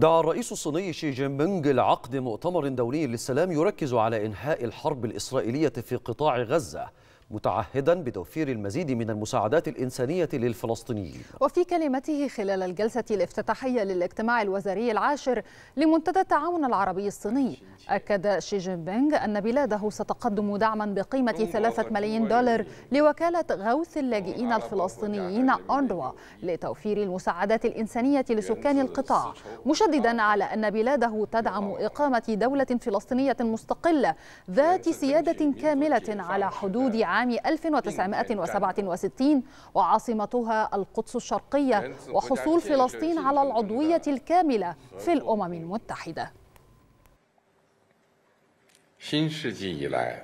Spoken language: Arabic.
دعا الرئيس الصيني شي جين بينغ لعقد مؤتمر دولي للسلام يركز على إنهاء الحرب الإسرائيلية في قطاع غزة متعهدا بتوفير المزيد من المساعدات الإنسانية للفلسطينيين وفي كلمته خلال الجلسة الافتتاحية للاجتماع الوزاري العاشر لمنتدى التعاون العربي الصيني أكد شي جين بينغ أن بلاده ستقدم دعما بقيمة ثلاثة ملايين دولار لوكالة غوث اللاجئين الفلسطينيين أونروا لتوفير المساعدات الإنسانية لسكان القطاع مشددا على أن بلاده تدعم إقامة دولة فلسطينية مستقلة ذات سيادة كاملة على حدود عام عام 1967 وعاصمتها القدس الشرقية وحصول فلسطين على العضوية الكاملة في الأمم المتحدة 新世纪以来，